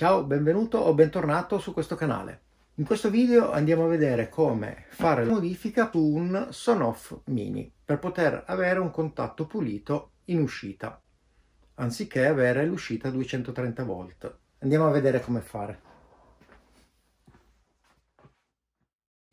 Ciao, benvenuto o bentornato su questo canale. In questo video andiamo a vedere come fare la modifica su un Sonoff Mini per poter avere un contatto pulito in uscita anziché avere l'uscita 230 volt. Andiamo a vedere come fare.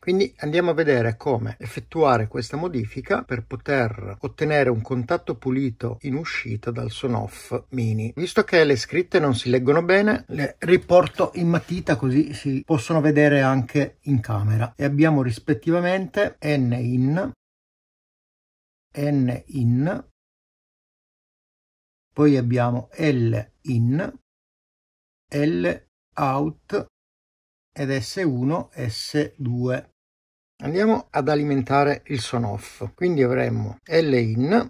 Quindi andiamo a vedere come effettuare questa modifica per poter ottenere un contatto pulito in uscita dal Sonoff Mini. Visto che le scritte non si leggono bene, le riporto in matita così si possono vedere anche in camera. E abbiamo rispettivamente N in, N in, poi abbiamo L in, L out ed S1, S2. Andiamo ad alimentare il son off quindi avremo L in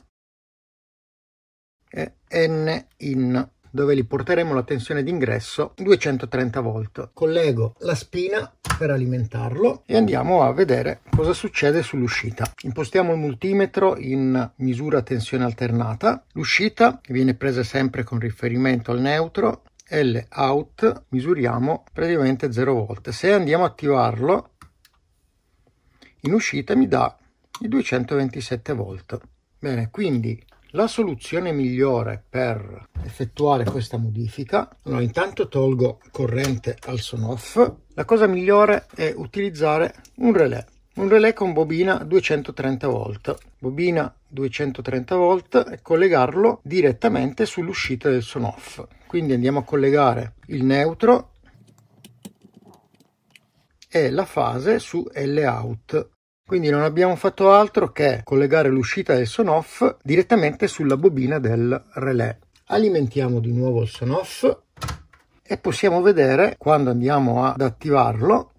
e N in dove li porteremo la tensione d'ingresso 230 volt. Collego la spina per alimentarlo e andiamo a vedere cosa succede sull'uscita. Impostiamo il multimetro in misura tensione alternata. L'uscita viene presa sempre con riferimento al neutro. L out misuriamo praticamente 0 volt. Se andiamo a attivarlo in uscita mi dà i 227 volt. Bene, quindi la soluzione migliore per effettuare questa modifica, allora intanto tolgo corrente al son off, la cosa migliore è utilizzare un relè, un relè con bobina 230 volt, bobina 230 volt e collegarlo direttamente sull'uscita del son off. Quindi andiamo a collegare il neutro e la fase su L out quindi non abbiamo fatto altro che collegare l'uscita del Sonoff direttamente sulla bobina del relè. Alimentiamo di nuovo il Sonoff e possiamo vedere quando andiamo ad attivarlo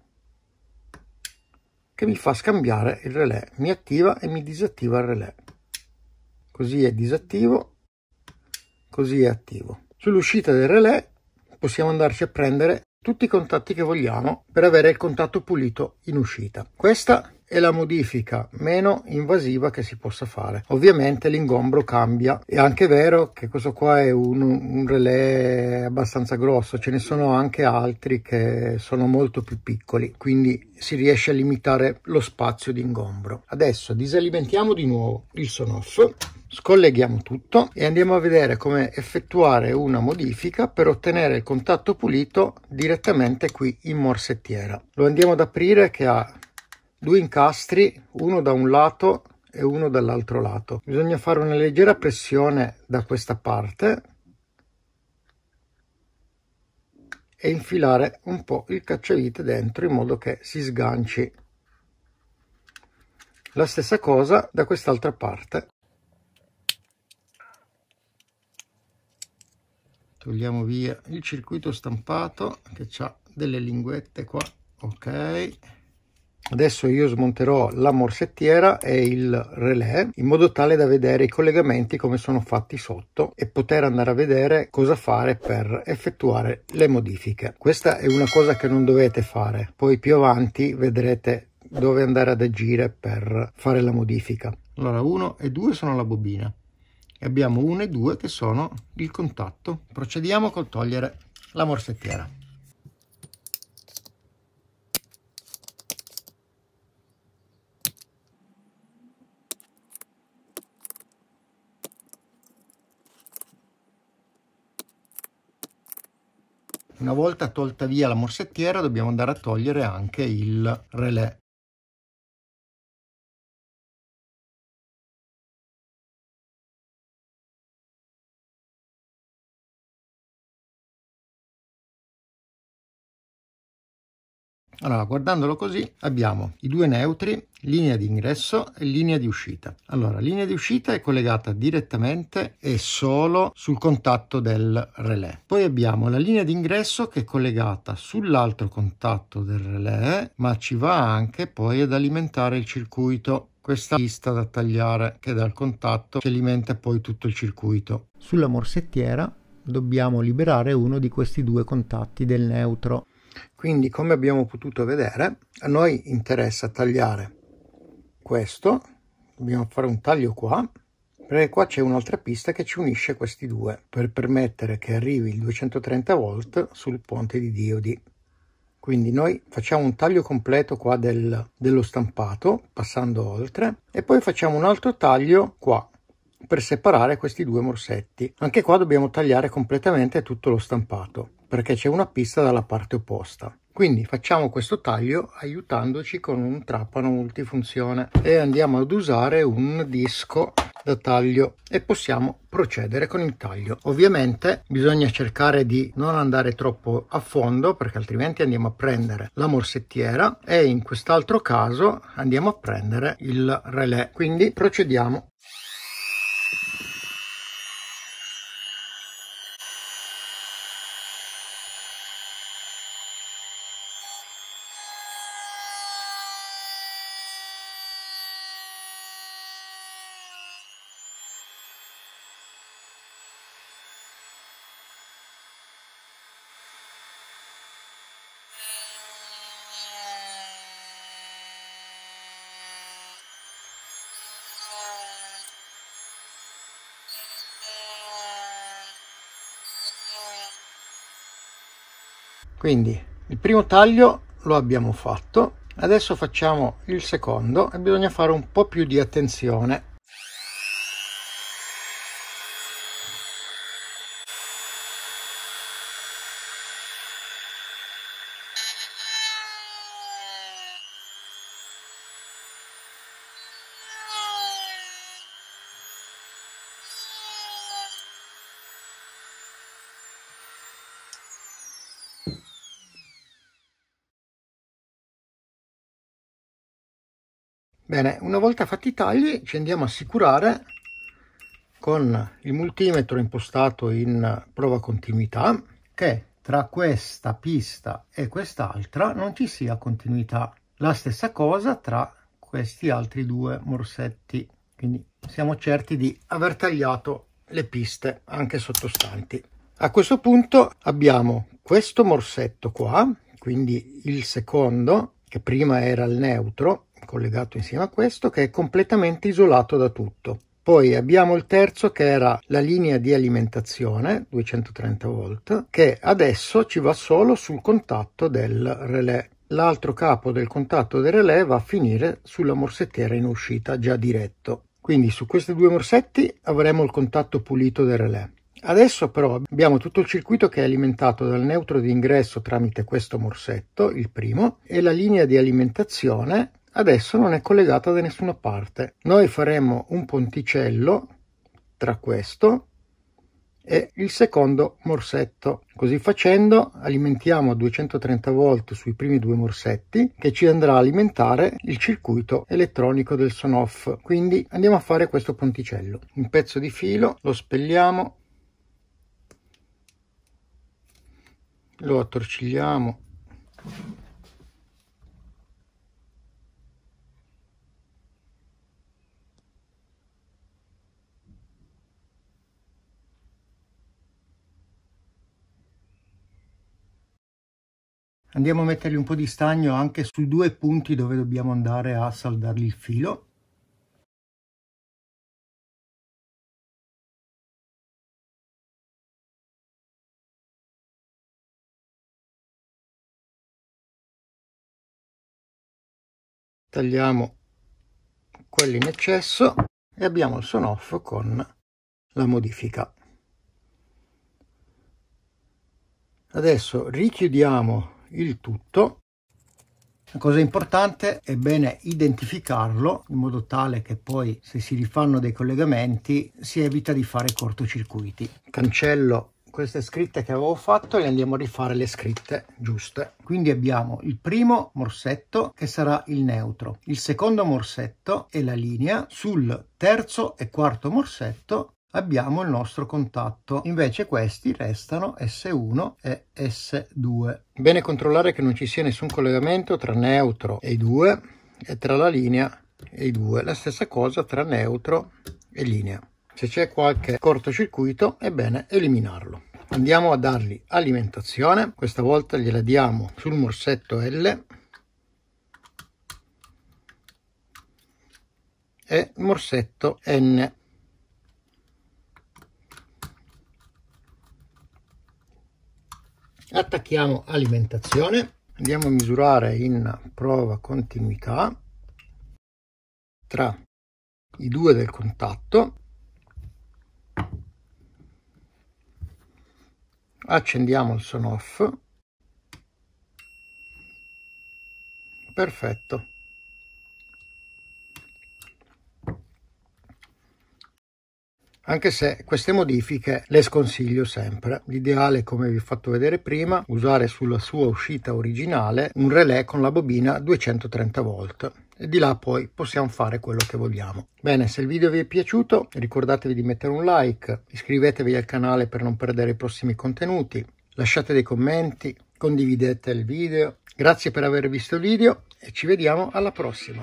che mi fa scambiare il relè, mi attiva e mi disattiva il relè. Così è disattivo, così è attivo. Sull'uscita del relè possiamo andarci a prendere tutti i contatti che vogliamo per avere il contatto pulito in uscita. Questa è la modifica meno invasiva che si possa fare. Ovviamente l'ingombro cambia, è anche vero che questo qua è un, un relè abbastanza grosso, ce ne sono anche altri che sono molto più piccoli, quindi si riesce a limitare lo spazio di ingombro. Adesso disalimentiamo di nuovo il Sonoff scolleghiamo tutto e andiamo a vedere come effettuare una modifica per ottenere il contatto pulito direttamente qui in morsettiera lo andiamo ad aprire che ha due incastri, uno da un lato e uno dall'altro lato. Bisogna fare una leggera pressione da questa parte e infilare un po' il cacciavite dentro in modo che si sganci. La stessa cosa da quest'altra parte. Togliamo via il circuito stampato che ha delle linguette qua. Ok. Adesso io smonterò la morsettiera e il relè in modo tale da vedere i collegamenti come sono fatti sotto e poter andare a vedere cosa fare per effettuare le modifiche. Questa è una cosa che non dovete fare, poi più avanti vedrete dove andare ad agire per fare la modifica. Allora 1 e 2 sono la bobina e abbiamo 1 e 2 che sono il contatto. Procediamo col togliere la morsettiera. Una volta tolta via la morsettiera dobbiamo andare a togliere anche il relè Allora, guardandolo così, abbiamo i due neutri, linea di ingresso e linea di uscita. Allora, linea di uscita è collegata direttamente e solo sul contatto del relè. Poi abbiamo la linea di ingresso che è collegata sull'altro contatto del relè, ma ci va anche poi ad alimentare il circuito questa pista da tagliare che dal contatto che alimenta poi tutto il circuito. Sulla morsettiera dobbiamo liberare uno di questi due contatti del neutro quindi come abbiamo potuto vedere a noi interessa tagliare questo, dobbiamo fare un taglio qua perché qua c'è un'altra pista che ci unisce questi due per permettere che arrivi il 230 volt sul ponte di diodi quindi noi facciamo un taglio completo qua del, dello stampato passando oltre e poi facciamo un altro taglio qua per separare questi due morsetti anche qua dobbiamo tagliare completamente tutto lo stampato perché c'è una pista dalla parte opposta. Quindi facciamo questo taglio aiutandoci con un trapano multifunzione e andiamo ad usare un disco da taglio e possiamo procedere con il taglio. Ovviamente bisogna cercare di non andare troppo a fondo perché altrimenti andiamo a prendere la morsettiera e in quest'altro caso andiamo a prendere il relè. Quindi procediamo. quindi il primo taglio lo abbiamo fatto adesso facciamo il secondo e bisogna fare un po più di attenzione Bene, una volta fatti i tagli ci andiamo a assicurare con il multimetro impostato in prova continuità che tra questa pista e quest'altra non ci sia continuità. La stessa cosa tra questi altri due morsetti. Quindi siamo certi di aver tagliato le piste anche sottostanti. A questo punto abbiamo questo morsetto qua, quindi il secondo, che prima era il neutro, collegato insieme a questo, che è completamente isolato da tutto. Poi abbiamo il terzo che era la linea di alimentazione 230 volt che adesso ci va solo sul contatto del relè. L'altro capo del contatto del relè va a finire sulla morsettiera in uscita già diretto. Quindi su questi due morsetti avremo il contatto pulito del relè. Adesso però abbiamo tutto il circuito che è alimentato dal neutro di ingresso tramite questo morsetto, il primo, e la linea di alimentazione adesso non è collegata da nessuna parte. Noi faremo un ponticello tra questo e il secondo morsetto. Così facendo alimentiamo 230 volt sui primi due morsetti che ci andrà a alimentare il circuito elettronico del Sonoff. Quindi andiamo a fare questo ponticello. Un pezzo di filo, lo spelliamo, lo attorcigliamo andiamo a mettergli un po' di stagno anche sui due punti dove dobbiamo andare a saldargli il filo tagliamo quelli in eccesso e abbiamo il son off con la modifica adesso richiudiamo il tutto. La cosa importante è bene identificarlo in modo tale che poi se si rifanno dei collegamenti si evita di fare cortocircuiti. Cancello queste scritte che avevo fatto e andiamo a rifare le scritte giuste. Quindi abbiamo il primo morsetto che sarà il neutro, il secondo morsetto è la linea, sul terzo e quarto morsetto abbiamo il nostro contatto, invece questi restano S1 e S2. Bene controllare che non ci sia nessun collegamento tra neutro e i due e tra la linea e i due, la stessa cosa tra neutro e linea. Se c'è qualche cortocircuito è bene eliminarlo. Andiamo a dargli alimentazione, questa volta gliela diamo sul morsetto L e morsetto N attacchiamo alimentazione andiamo a misurare in prova continuità tra i due del contatto accendiamo il son off perfetto anche se queste modifiche le sconsiglio sempre. L'ideale, come vi ho fatto vedere prima, usare sulla sua uscita originale un relè con la bobina 230 volt e di là poi possiamo fare quello che vogliamo. Bene, se il video vi è piaciuto ricordatevi di mettere un like, iscrivetevi al canale per non perdere i prossimi contenuti, lasciate dei commenti, condividete il video. Grazie per aver visto il video e ci vediamo alla prossima.